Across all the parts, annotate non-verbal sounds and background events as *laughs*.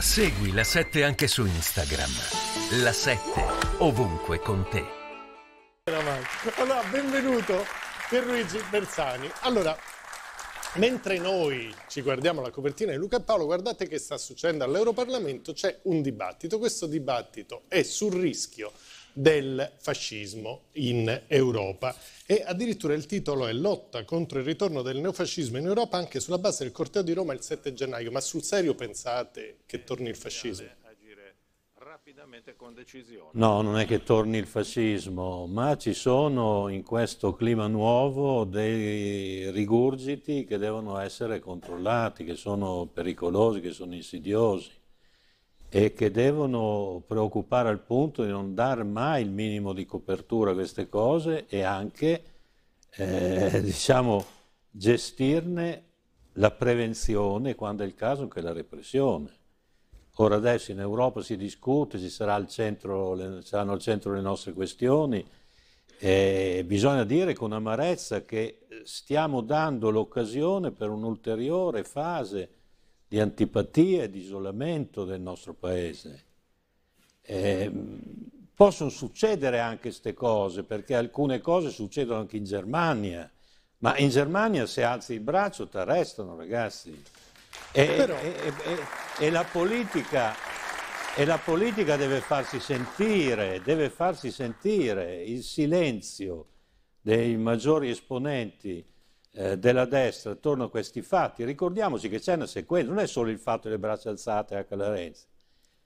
Segui la 7 anche su Instagram. La 7 ovunque con te. Allora, benvenuto Pierluigi Bersani. Allora, mentre noi ci guardiamo la copertina di Luca e Paolo, guardate che sta succedendo all'Europarlamento, c'è un dibattito. Questo dibattito è sul rischio del fascismo in Europa. E addirittura il titolo è Lotta contro il ritorno del neofascismo in Europa anche sulla base del corteo di Roma il 7 gennaio. Ma sul serio pensate che torni il fascismo? Con decisione. No, non è che torni il fascismo, ma ci sono in questo clima nuovo dei rigurgiti che devono essere controllati, che sono pericolosi, che sono insidiosi e che devono preoccupare al punto di non dar mai il minimo di copertura a queste cose e anche eh, *laughs* diciamo, gestirne la prevenzione quando è il caso anche la repressione. Ora adesso in Europa si discute, ci sarà al centro, saranno al centro le nostre questioni. E bisogna dire con amarezza che stiamo dando l'occasione per un'ulteriore fase di antipatia e di isolamento del nostro paese. Eh, possono succedere anche queste cose, perché alcune cose succedono anche in Germania, ma in Germania se alzi il braccio ti arrestano, ragazzi. E, Però... e, e, la politica, e, la politica, deve farsi sentire, deve farsi sentire il silenzio dei maggiori esponenti eh, della destra attorno a questi fatti, ricordiamoci che c'è una sequenza, non è solo il fatto delle braccia alzate a Calarenzi.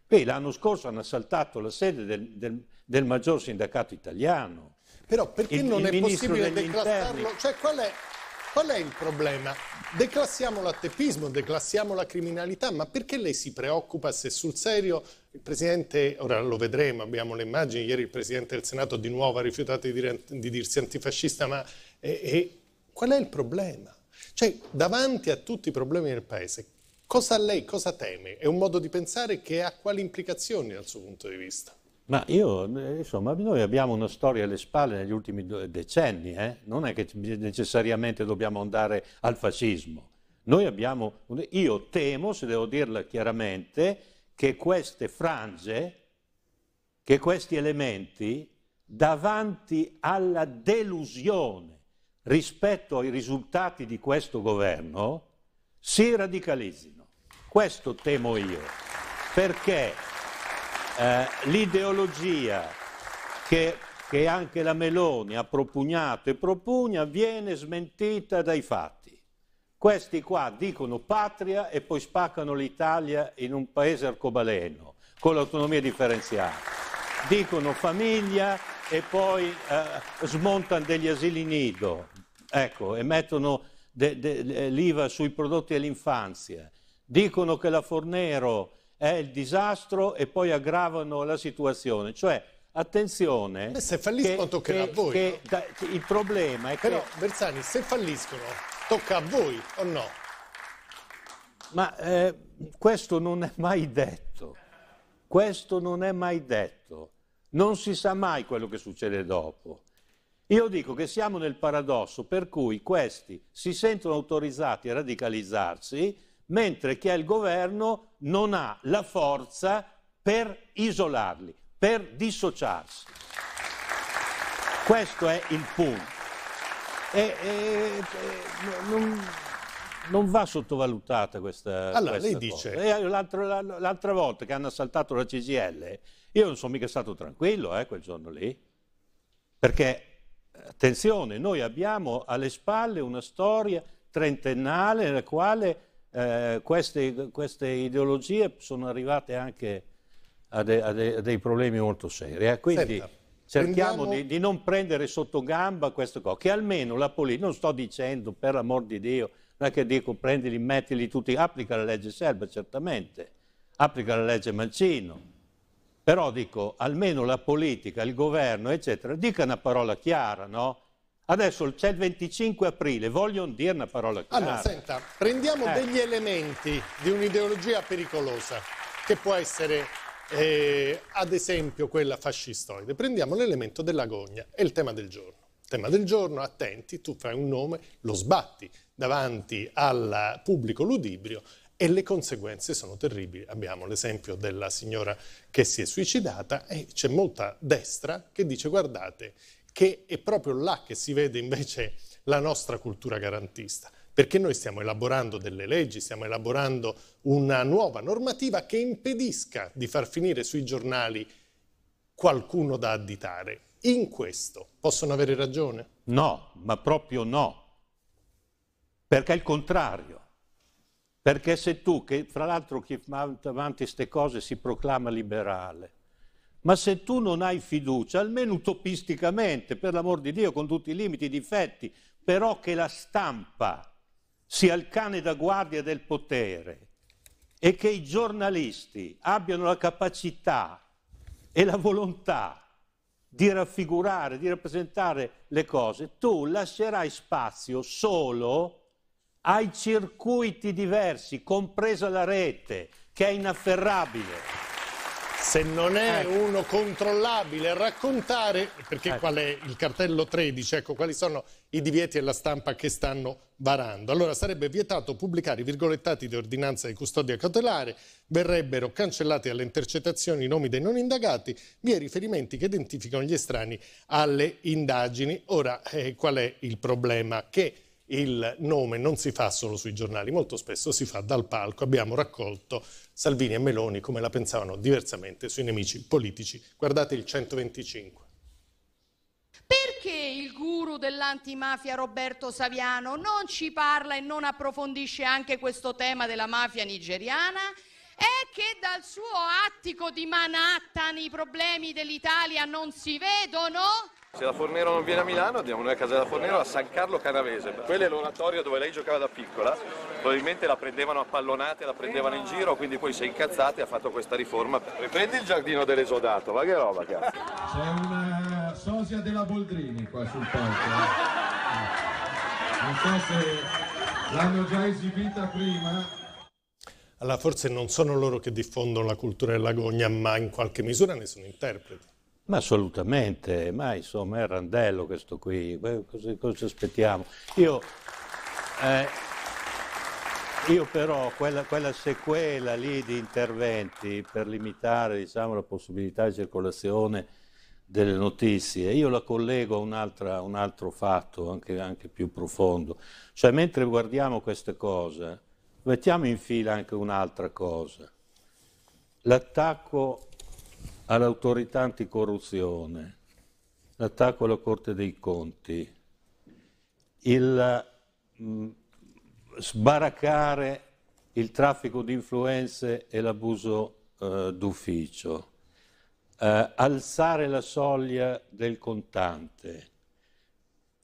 Beh, l'anno scorso hanno assaltato la sede del, del, del maggior sindacato italiano. Però perché il, non il è possibile declassarlo? Cioè, qual è, qual è il problema? Declassiamo l'attepismo, declassiamo la criminalità, ma perché lei si preoccupa se sul serio il Presidente, ora lo vedremo, abbiamo le immagini, ieri il Presidente del Senato di nuovo ha rifiutato di, dire, di dirsi antifascista, ma... E, e, Qual è il problema? Cioè, davanti a tutti i problemi del Paese, cosa lei, cosa teme? È un modo di pensare che ha quali implicazioni dal suo punto di vista? Ma io, eh, insomma, noi abbiamo una storia alle spalle negli ultimi eh, decenni, eh? non è che necessariamente dobbiamo andare al fascismo. Noi abbiamo, io temo, se devo dirla chiaramente, che queste frange, che questi elementi, davanti alla delusione rispetto ai risultati di questo governo si radicalizzino. Questo temo io, perché eh, l'ideologia che, che anche la Meloni ha propugnato e propugna viene smentita dai fatti. Questi qua dicono patria e poi spaccano l'Italia in un paese arcobaleno con l'autonomia differenziata. Dicono famiglia e poi eh, smontano degli asili nido ecco, e mettono eh, l'IVA sui prodotti all'infanzia, dicono che la Fornero è il disastro e poi aggravano la situazione. Cioè, attenzione... Beh, se falliscono che, toccherà a voi. Che, no? da, il problema è Però, che... Però, Bersani, se falliscono tocca a voi o no? Ma eh, questo non è mai detto. Questo non è mai detto. Non si sa mai quello che succede dopo. Io dico che siamo nel paradosso per cui questi si sentono autorizzati a radicalizzarsi, mentre chi ha il governo non ha la forza per isolarli, per dissociarsi. Questo è il punto. E, e, e, non, non, va sottovalutata questa, allora, questa lei cosa. Dice... L'altra, l'altra, volta che hanno assaltato la CGL, io non sono mica stato tranquillo eh, quel giorno lì, perché attenzione, noi abbiamo alle spalle una storia trentennale nella quale eh, queste, queste, ideologie sono arrivate anche a, de, a, de, a dei problemi molto seri. Eh? Quindi Senta, cerchiamo prendiamo... di, di, non prendere sotto gamba questo cosa, che almeno la politica, non sto dicendo per l'amor di Dio, non è che dico prendili, mettili tutti, applica la legge Selva certamente, applica la legge Mancino, però dico, almeno la politica, il governo, eccetera, dica una parola chiara, no? Adesso c'è il 25 aprile, vogliono dire una parola chiara. Allora, senta, prendiamo eh. degli elementi di un'ideologia pericolosa, che può essere, eh, ad esempio, quella fascistoide. Prendiamo l'elemento dell'agonia, è il tema del giorno. Tema del giorno, attenti, tu fai un nome, lo sbatti davanti al pubblico ludibrio e le conseguenze sono terribili. Abbiamo l'esempio della signora che si è suicidata e c'è molta destra che dice guardate che è proprio là che si vede invece la nostra cultura garantista, perché noi stiamo elaborando delle leggi, stiamo elaborando una nuova normativa che impedisca di far finire sui giornali qualcuno da additare. In questo possono avere ragione? No, ma proprio no, perché è il contrario. Perché se tu, che fra l'altro chi va avanti queste cose si proclama liberale, ma se tu non hai fiducia, almeno utopisticamente, per l'amor di Dio, con tutti i limiti, i difetti, però che la stampa sia il cane da guardia del potere e che i giornalisti abbiano la capacità e la volontà di raffigurare, di rappresentare le cose, tu lascerai spazio solo ai circuiti diversi, compresa la rete, che è inafferrabile. Se non è ecco. uno controllabile, raccontare, perché ecco. qual è il cartello 13, ecco quali sono i divieti alla stampa che stanno varando. Allora sarebbe vietato pubblicare i virgolettati di ordinanza di custodia cautelare, verrebbero cancellati alle intercettazioni i nomi dei non indagati, via è riferimenti che identificano gli estranei alle indagini. Ora eh, qual è il problema? Che il nome non si fa solo sui giornali, molto spesso si fa dal palco. Abbiamo raccolto Salvini e Meloni come la pensavano diversamente sui nemici politici. Guardate il 125. Perché il guru dell'antimafia Roberto Saviano non ci parla e non approfondisce anche questo tema della mafia nigeriana? È che dal suo attico di Manhattan i problemi dell'Italia non si vedono? Se la Fornero non viene a Milano andiamo noi a casa della Fornero a San Carlo Canavese. Quello è l'oratorio dove lei giocava da piccola, probabilmente la prendevano a pallonate, la prendevano in giro, quindi poi si è incazzata e ha fatto questa riforma. Riprendi il giardino dell'esodato, ma che roba cazzo. C'è una sosia della Boldrini qua sul palco. Eh. Non so se l'hanno già esibita prima, allora forse non sono loro che diffondono la cultura della gogna, ma in qualche misura ne sono interpreti. Ma assolutamente, ma insomma è randello questo qui, cosa, cosa ci aspettiamo? Io, eh, io però quella, quella, sequela lì di interventi per limitare diciamo, la possibilità di circolazione delle notizie, io la collego a un, un altro fatto anche, anche più profondo, cioè mentre guardiamo queste cose mettiamo in fila anche un'altra cosa, l'attacco all'autorità anticorruzione, l'attacco alla Corte dei Conti, il mh, mm, sbaraccare il traffico di influenze e l'abuso eh, d'ufficio, eh, alzare la soglia del contante,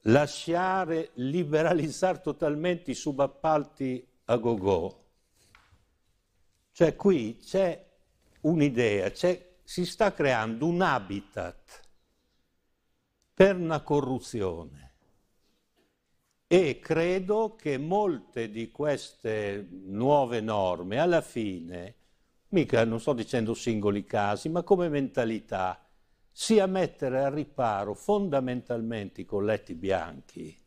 lasciare liberalizzare totalmente i subappalti a gogo. Cioè qui c'è un'idea, c'è si sta creando un habitat per la corruzione e credo che molte di queste nuove norme alla fine, mica non sto dicendo singoli casi, ma come mentalità, sia mettere al riparo fondamentalmente i colletti bianchi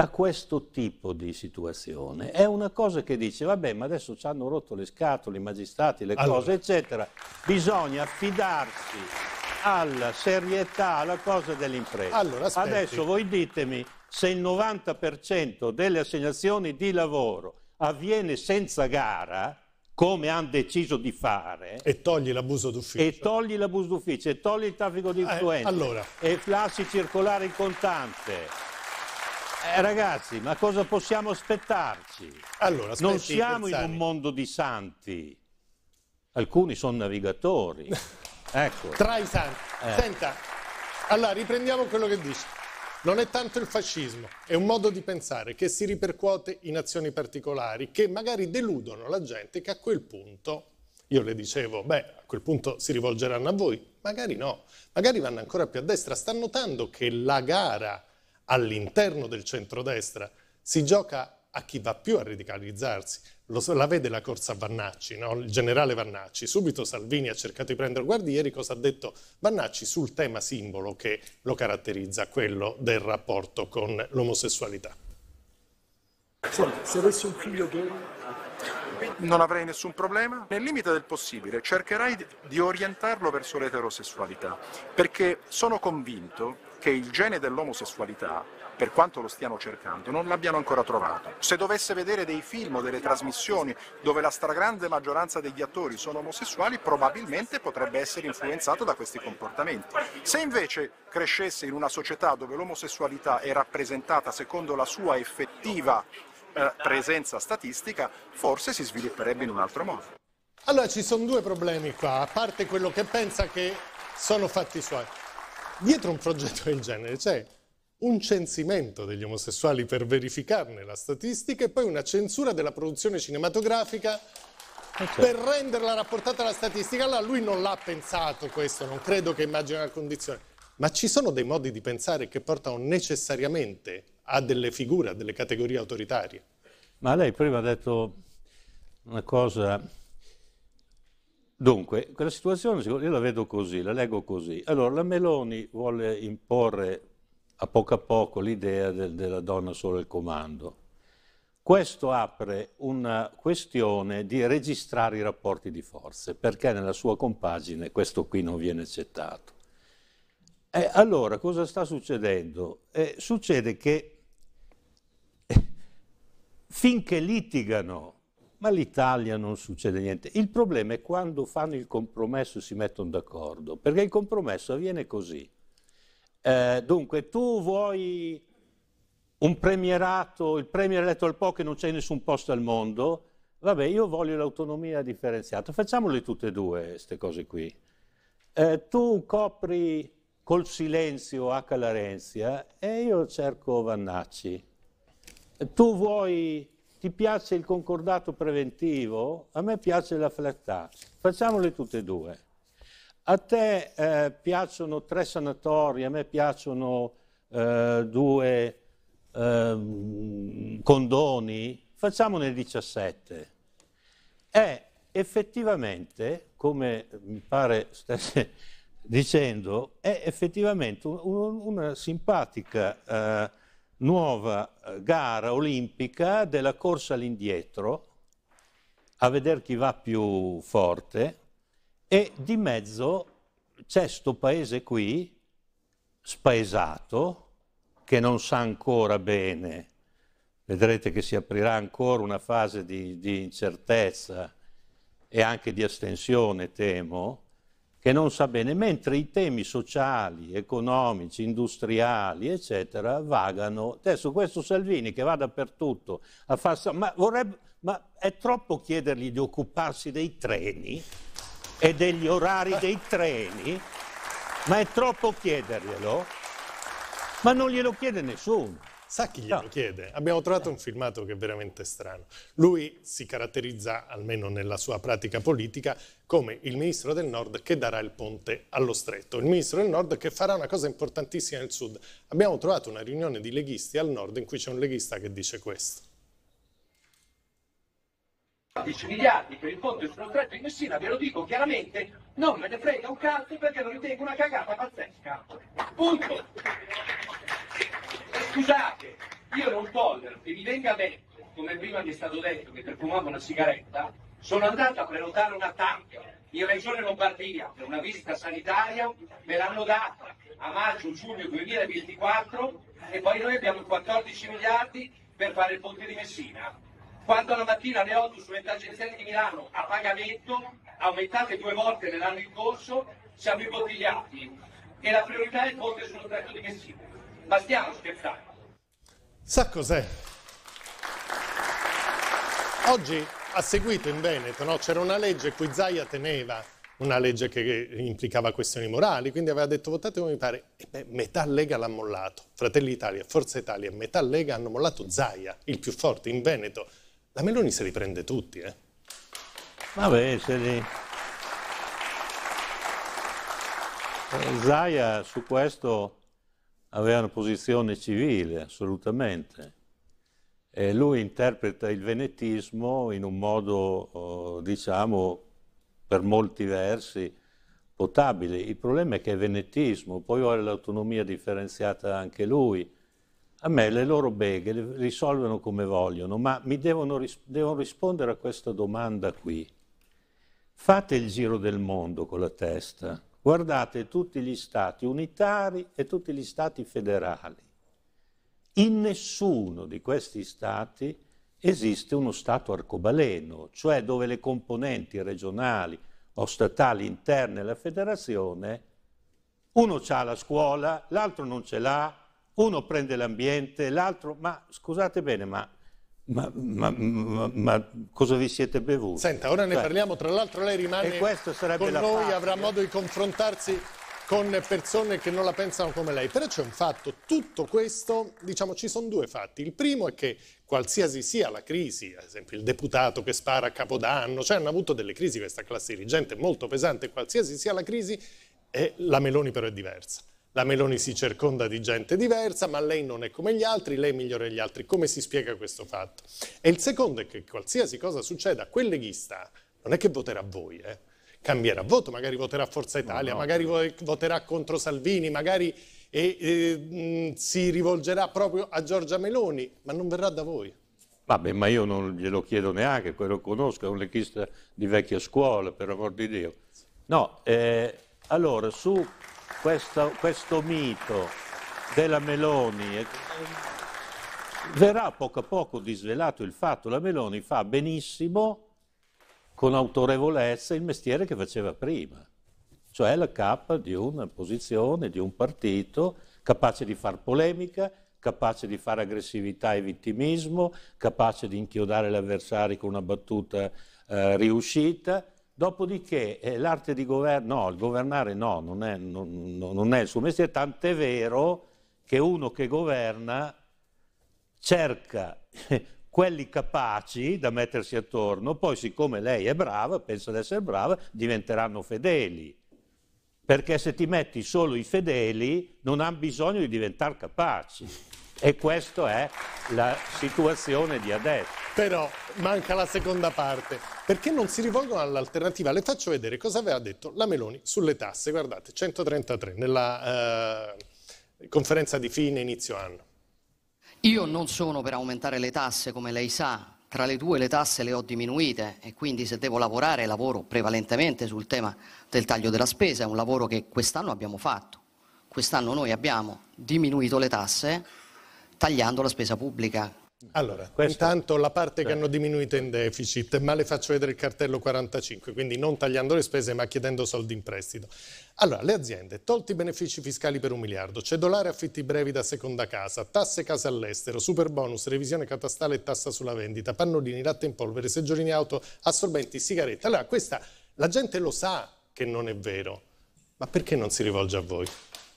da questo tipo di situazione. È una cosa che dice, vabbè, ma adesso ci hanno rotto le scatole, i magistrati, le allora. cose, eccetera. Bisogna affidarsi alla serietà, alla cosa dell'impresa. Allora, adesso voi ditemi se il 90% delle assegnazioni di lavoro avviene senza gara, come hanno deciso di fare. E togli l'abuso d'ufficio. E togli l'abuso d'ufficio, e togli il traffico di eh, influenze, eh, allora. e lasci circolare il contante eh, ragazzi, ma cosa possiamo aspettarci? Allora, aspetti, non siamo Bersani. in un mondo di santi. Alcuni sono navigatori. *laughs* Ecco. Tra i santi. Eh. Senta, allora riprendiamo quello che dici. Non è tanto il fascismo, è un modo di pensare che si ripercuote in azioni particolari che magari deludono la gente che a quel punto, io le dicevo, beh, a quel punto si rivolgeranno a voi, magari no, magari vanno ancora più a destra, stanno notando che la gara all'interno del centrodestra, si gioca a chi va più a radicalizzarsi. Lo, la vede la corsa Vannacci, no? il generale Vannacci. Subito Salvini ha cercato di prendere guardia. Ieri cosa ha detto Vannacci sul tema simbolo che lo caratterizza, quello del rapporto con l'omosessualità? se avessi un figlio gay non avrei nessun problema. Nel limite del possibile cercherai di orientarlo verso l'eterosessualità, perché sono convinto che il gene dell'omosessualità, per quanto lo stiano cercando, non l'abbiano ancora trovato. Se dovesse vedere dei film o delle trasmissioni dove la stragrande maggioranza degli attori sono omosessuali, probabilmente potrebbe essere influenzato da questi comportamenti. Se invece crescesse in una società dove l'omosessualità è rappresentata secondo la sua effettiva eh, presenza statistica, forse si svilupperebbe in un altro modo. Allora ci sono due problemi qua, a parte quello che pensa che sono fatti suoi dietro un progetto del genere c'è un censimento degli omosessuali per verificarne la statistica e poi una censura della produzione cinematografica eh, Okay. Certo. per renderla rapportata alla statistica. Allora lui non l'ha pensato questo, non credo che immagini la condizione. Ma ci sono dei modi di pensare che portano necessariamente a delle figure, a delle categorie autoritarie. Ma lei prima ha detto una cosa Dunque, quella situazione io la vedo così, la leggo così. Allora, la Meloni vuole imporre a poco a poco l'idea del, della donna solo al comando. Questo apre una questione di registrare i rapporti di forze, perché nella sua compagine questo qui non viene accettato. E allora, cosa sta succedendo? Eh, succede che *laughs* finché litigano ma l'Italia non succede niente. Il problema è quando fanno il compromesso e si mettono d'accordo, perché il compromesso avviene così. Eh, dunque, tu vuoi un premierato, il premier eletto al Po che non c'è in nessun posto al mondo, vabbè, io voglio l'autonomia differenziata, facciamole tutte e due queste cose qui. Eh, tu copri col silenzio a Larenzia e io cerco Vannacci. Tu vuoi ti piace il concordato preventivo, a me piace la flat tax. Facciamole tutte e due. A te eh, piacciono tre sanatori, a me piacciono eh, due eh, condoni, facciamone 17. È effettivamente, come mi pare stesse *laughs* dicendo, è effettivamente un, un, una simpatica eh, nuova eh, gara olimpica della corsa all'indietro, a vedere chi va più forte, e di mezzo c'è questo paese qui, spaesato, che non sa ancora bene, vedrete che si aprirà ancora una fase di, di incertezza e anche di astensione, temo, che non sa bene, mentre i temi sociali, economici, industriali, eccetera, vagano. Adesso questo Salvini che va dappertutto a farsi... Ma, vorrebbe, ma è troppo chiedergli di occuparsi dei treni e degli orari dei treni? Ma è troppo chiederglielo? Ma non glielo chiede nessuno. Sa chi glielo no. chiede? Abbiamo trovato un filmato che è veramente strano. Lui si caratterizza, almeno nella sua pratica politica, come il ministro del nord che darà il ponte allo stretto, il ministro del nord che farà una cosa importantissima nel sud. Abbiamo trovato una riunione di leghisti al nord in cui c'è un leghista che dice questo. 14 miliardi per il ponte sullo stretto di Messina, ve lo dico chiaramente, non me ne frega un cazzo perché lo ritengo una cagata pazzesca. Punto. Scusate, io non tollero che mi venga detto, come prima mi è stato detto, che per fumare una sigaretta, sono andato a prenotare una TAC in Regione Lombardia per una visita sanitaria, me l'hanno data a maggio-giugno 2024 e poi noi abbiamo 14 miliardi per fare il ponte di Messina. Quando la mattina le 8 sulle tangenziali di Milano a pagamento, aumentate due volte nell'anno in corso, siamo imbottigliati e la priorità è il ponte sullo stretto di Messina. Ma stiamo scherzando. Sa cos'è? Oggi ha seguito in Veneto, no? c'era una legge cui Zaia teneva, una legge che implicava questioni morali, quindi aveva detto votate come mi pare, e beh, metà Lega l'ha mollato, Fratelli Italia, Forza Italia, metà Lega hanno mollato Zaia, il più forte in Veneto. La Meloni se li prende tutti, eh? Vabbè, se li... Eh, Zaia su questo aveva una posizione civile, assolutamente. E lui interpreta il venetismo in un modo, oh, diciamo, per molti versi potabile. Il problema è che è venetismo, poi vuole l'autonomia differenziata anche lui. A me le loro beghe le risolvono come vogliono, ma mi devono, ris- devono rispondere a questa domanda qui. Fate il giro del mondo con la testa Guardate tutti gli stati unitari e tutti gli stati federali. In nessuno di questi stati esiste uno stato arcobaleno, cioè dove le componenti regionali o statali interne alla federazione, uno ha la scuola, l'altro non ce l'ha, uno prende l'ambiente, l'altro, ma scusate bene, ma ma, ma, ma, ma, cosa vi siete bevuti? Senta, ora ne cioè, parliamo, tra l'altro lei rimane con noi, patria. avrà modo di confrontarsi con persone che non la pensano come lei. Però c'è un fatto, tutto questo, diciamo, ci sono due fatti. Il primo è che qualsiasi sia la crisi, ad esempio il deputato che spara a Capodanno, cioè hanno avuto delle crisi questa classe dirigente molto pesante, qualsiasi sia la crisi, eh, la Meloni però è diversa. La Meloni si circonda di gente diversa, ma lei non è come gli altri, lei è migliore degli altri. Come si spiega questo fatto? E il secondo è che qualsiasi cosa succeda, quel leghista non è che voterà voi, eh? cambierà voto, magari voterà Forza Italia, no, no. magari voterà contro Salvini, magari e, e, mh, mm, si rivolgerà proprio a Giorgia Meloni, ma non verrà da voi. Vabbè, ma io non glielo chiedo neanche, quello conosco, è un leghista di vecchia scuola, per amor di Dio. No, eh, allora, su questo, questo mito della Meloni verrà poco a poco disvelato il fatto. La Meloni fa benissimo, con autorevolezza, il mestiere che faceva prima, cioè la capa di una posizione, di un partito capace di far polemica, capace di fare aggressività e vittimismo, capace di inchiodare l'avversario con una battuta eh, riuscita, Dopodiché eh, l'arte di governare, no, il governare no, non è, non, non è il suo mestiere, tant'è vero che uno che governa cerca *laughs* quelli capaci da mettersi attorno, poi siccome lei è brava, pensa di essere brava, diventeranno fedeli. Perché se ti metti solo i fedeli non hanno bisogno di diventare capaci. E questa è la situazione di adesso. Però manca la seconda parte. Perché non si rivolgono all'alternativa? Le faccio vedere cosa aveva detto la Meloni sulle tasse. Guardate, 133 nella eh, conferenza di fine inizio anno. Io non sono per aumentare le tasse, come lei sa. Tra le due le tasse le ho diminuite e quindi se devo lavorare lavoro prevalentemente sul tema del taglio della spesa, è un lavoro che quest'anno abbiamo fatto. Quest'anno noi abbiamo diminuito le tasse tagliando la spesa pubblica. Allora, Questo... intanto la parte che eh. hanno diminuito in deficit, ma le faccio vedere il cartello 45, quindi non tagliando le spese ma chiedendo soldi in prestito. Allora, le aziende, tolti i benefici fiscali per un miliardo, cedolare affitti brevi da seconda casa, tasse case all'estero, super bonus, revisione catastale e tassa sulla vendita, pannolini, latte in polvere, seggiolini auto, assorbenti, sigarette. Allora, questa la gente lo sa che non è vero, ma perché non si rivolge a voi?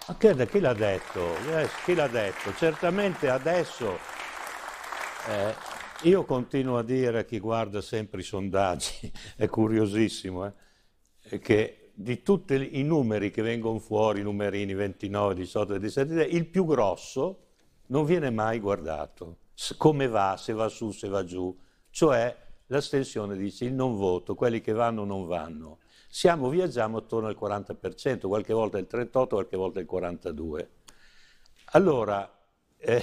Ma che, chi l'ha detto? Eh, chi l'ha detto? Certamente adesso eh, io continuo a dire a chi guarda sempre i sondaggi, *laughs* è curiosissimo, eh, che di tutti i numeri che vengono fuori, i numerini 29, 18, 17, il più grosso non viene mai guardato. Come va, se va su, se va giù. Cioè l'astensione dice il non voto, quelli che vanno non vanno siamo, viaggiamo attorno al 40%, qualche volta il 38%, qualche volta il 42%. Allora, eh,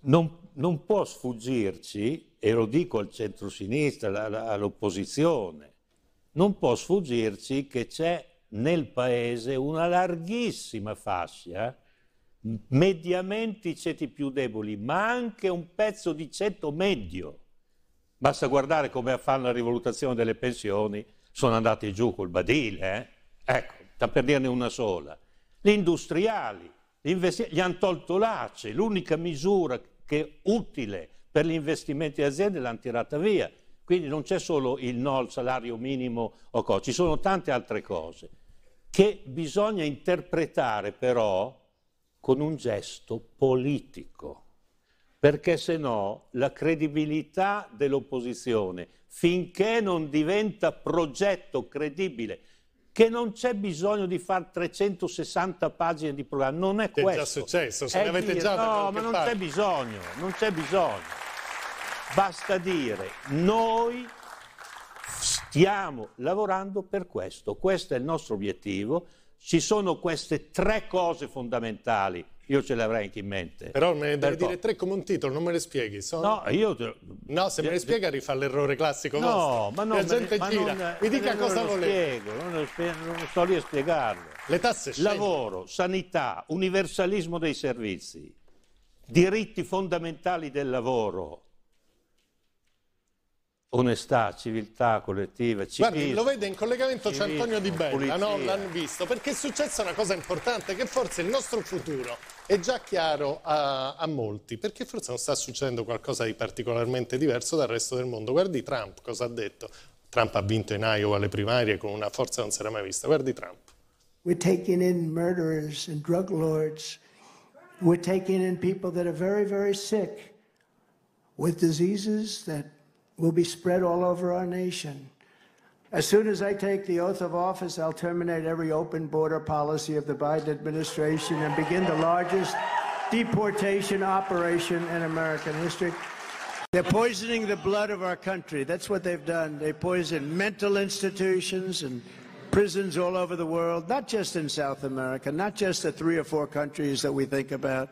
non, non, può sfuggirci, e lo dico al centro-sinistra, all'opposizione, non può sfuggirci che c'è nel paese una larghissima fascia, mediamente i ceti più deboli, ma anche un pezzo di ceto medio. Basta guardare come fanno la rivalutazione delle pensioni sono andati giù col badile, eh? ecco, per dirne una sola. Gli industriali, gli, gli hanno tolto l'ace, l'unica misura che è utile per gli investimenti delle aziende l'hanno tirata via. Quindi non c'è solo il no al salario minimo o co, ci sono tante altre cose che bisogna interpretare però con un gesto politico, perché se no la credibilità dell'opposizione finché non diventa progetto credibile, che non c'è bisogno di fare 360 pagine di programma, non è, è questo. È già successo, se è ne avete dire, già No, ma non fare. c'è bisogno, non c'è bisogno. Basta dire, noi stiamo lavorando per questo, questo è il nostro obiettivo, ci sono queste tre cose fondamentali io ce l'avrei anche in mente. Però me ne devi per dire tre come un titolo, non me le spieghi. Sono... No, io te... no, se me le eh, spiega rifà l'errore classico no, vostro. ma no, la gente ne... gira. Non, Mi dica eh, cosa non volete. Spiego, non, lo spiego, non sto lì a spiegarlo. Le tasse scendono. Lavoro, sanità, universalismo dei servizi, diritti fondamentali del lavoro, onestà, civiltà collettiva, civismo. Guardi, lo vede in collegamento civismo, c'è Antonio Di Bella, no? l'hanno visto, perché è successa una cosa importante, che forse il nostro futuro è già chiaro a, a, molti, perché forse non sta succedendo qualcosa di particolarmente diverso dal resto del mondo. Guardi Trump cosa ha detto. Trump ha vinto in Iowa le primarie con una forza che non si era mai vista. Guardi Trump. We're taking in murderers and drug lords. We're taking in people that are very, very sick with diseases that will be spread all over our nation. As soon as I take the oath of office, I'll terminate every open border policy of the Biden administration and begin the largest deportation operation in American history. They're poisoning the blood of our country. That's what they've done. They poison mental institutions and prisons all over the world, not just in South America, not just the three or four countries that we think about,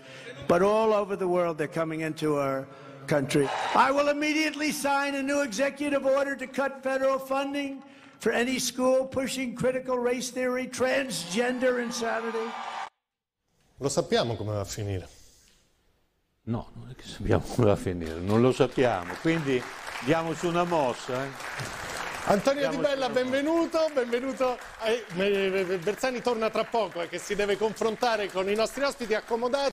but all over the world they're coming into our country. I will immediately sign a new executive order to cut federal funding for any school pushing critical race theory, transgender insanity. Lo sappiamo come va a finire. No, non è che sappiamo come va a finire, non lo sappiamo. Quindi diamo su una mossa. Eh. Antonio Di Bella, benvenuto, benvenuto. Eh, Bersani torna tra poco, eh, che si deve confrontare con i nostri ospiti accomodati.